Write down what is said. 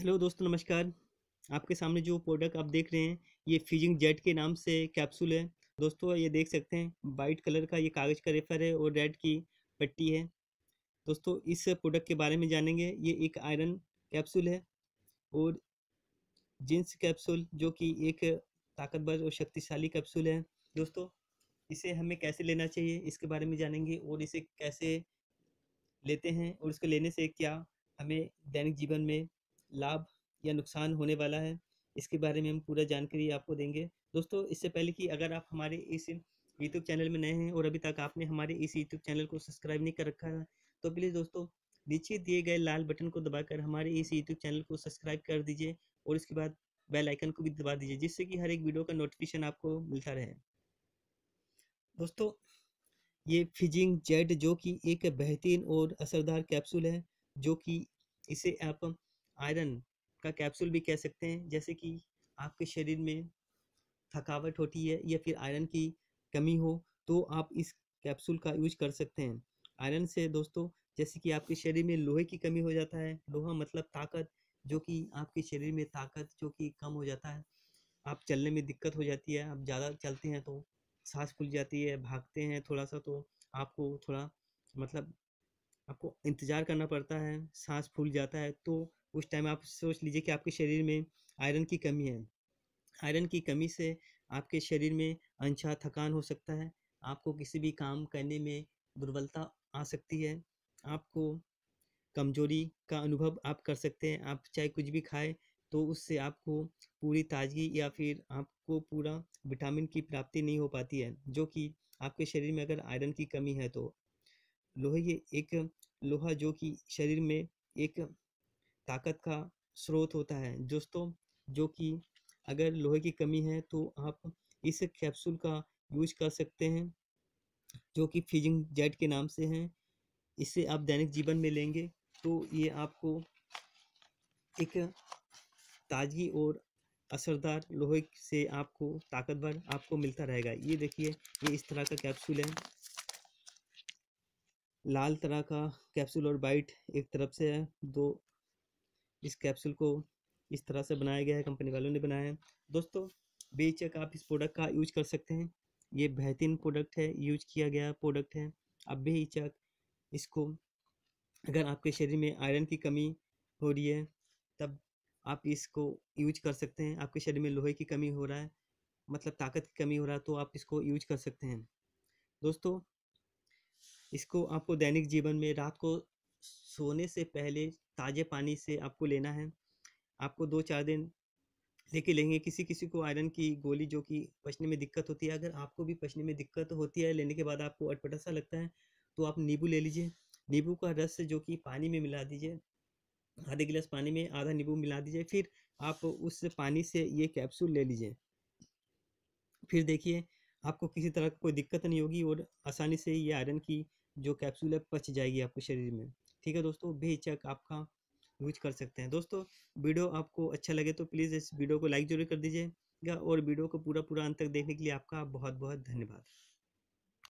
hello दोस्तों नमस्कार आपके सामने जो प्रोडक्ट आप देख रहे हैं ये फ्यूजिंग जेट के नाम से कैप्सूल है दोस्तों ये देख सकते हैं वाइट कलर का ये कागज़ का रेफर है और रेड की पट्टी है दोस्तों इस प्रोडक्ट के बारे में जानेंगे ये एक आयरन कैप्सूल है और जिन्स कैप्सूल जो कि एक ताकतवर और शक्तिशाली कैप्सूल है दोस्तों इसे हमें कैसे लेना चाहिए इसके बारे में जानेंगे और इसे कैसे लेते हैं और इसको लेने से क्या हमें दैनिक जीवन में लाभ या नुकसान होने वाला है इसके बारे में हम पूरा जानकारी आपको देंगे दोस्तों इससे पहले कि अगर आप हमारे इस यूट्यूब चैनल में नए हैं और अभी तक आपने हमारे इस यूट्यूब चैनल को सब्सक्राइब नहीं कर रखा है तो प्लीज़ दोस्तों नीचे दिए गए लाल बटन को दबाकर हमारे इस यूट्यूब चैनल को सब्सक्राइब कर दीजिए और इसके बाद बेल आइकन को भी दबा दीजिए जिससे कि हर एक वीडियो का नोटिफिकेशन आपको मिलता रहे दोस्तों ये फिजिंग जेड जो कि एक बेहतरीन और असरदार कैप्सूल है जो कि इसे आप आयरन का कैप्सूल भी कह सकते हैं जैसे कि आपके शरीर में थकावट होती है या फिर आयरन की कमी हो तो आप इस कैप्सूल का यूज कर सकते हैं आयरन से दोस्तों जैसे कि आपके शरीर में लोहे की कमी हो जाता है लोहा मतलब ताकत जो कि आपके शरीर में ताकत जो कि कम हो जाता है आप चलने में दिक्कत हो जाती है आप ज़्यादा चलते हैं तो सांस फूल जाती है भागते हैं थोड़ा सा तो आपको थोड़ा मतलब आपको इंतज़ार करना पड़ता है सांस फूल जाता है तो उस टाइम आप सोच लीजिए कि आपके शरीर में आयरन की कमी है आयरन की कमी से आपके शरीर में अनछा थकान हो सकता है आपको किसी भी काम करने में दुर्बलता आ सकती है आपको कमजोरी का अनुभव आप कर सकते हैं आप चाहे कुछ भी खाएं तो उससे आपको पूरी ताजगी या फिर आपको पूरा विटामिन की प्राप्ति नहीं हो पाती है जो कि आपके शरीर में अगर आयरन की कमी है तो लोहे ये एक लोहा जो कि शरीर में एक ताकत का स्रोत होता है दोस्तों जो कि अगर लोहे की कमी है तो आप इस कैप्सूल का यूज कर सकते हैं जो कि फिजिंग जेट के नाम से हैं इसे आप दैनिक जीवन में लेंगे तो ये आपको एक ताजगी और असरदार लोहे से आपको ताकतवर आपको मिलता रहेगा ये देखिए ये इस तरह का कैप्सूल है लाल तरह का कैप्सूल और बाइट एक तरफ से है दो इस कैप्सूल को इस तरह से बनाया गया है कंपनी वालों ने बनाया है दोस्तों बेचक आप इस प्रोडक्ट का यूज कर सकते हैं ये बेहतरीन प्रोडक्ट है यूज किया गया प्रोडक्ट है अब बेचक इसको अगर आपके शरीर में आयरन की कमी हो रही है तब आप इसको यूज कर सकते हैं आपके शरीर में लोहे की कमी हो रहा है मतलब ताकत की कमी हो रहा है तो आप इसको यूज कर सकते हैं दोस्तों इसको आपको दैनिक जीवन में रात को सोने से पहले ताज़े पानी से आपको लेना है आपको दो चार दिन लेके लेंगे किसी किसी को आयरन की गोली जो कि पचने में दिक्कत होती है अगर आपको भी पचने में दिक्कत होती है लेने के बाद आपको अटपटा सा लगता है तो आप नींबू ले लीजिए नींबू का रस जो कि पानी में मिला दीजिए आधे गिलास पानी में आधा नींबू मिला दीजिए फिर आप उस पानी से ये कैप्सूल ले लीजिए फिर देखिए आपको किसी तरह कोई दिक्कत नहीं होगी और आसानी से ये आयरन की जो कैप्सूल है पच जाएगी आपके शरीर में ठीक है दोस्तों बेचक आपका यूज कर सकते हैं दोस्तों वीडियो आपको अच्छा लगे तो प्लीज़ इस वीडियो को लाइक जरूर कर दीजिएगा और वीडियो को पूरा पूरा अंत तक देखने के लिए आपका बहुत बहुत धन्यवाद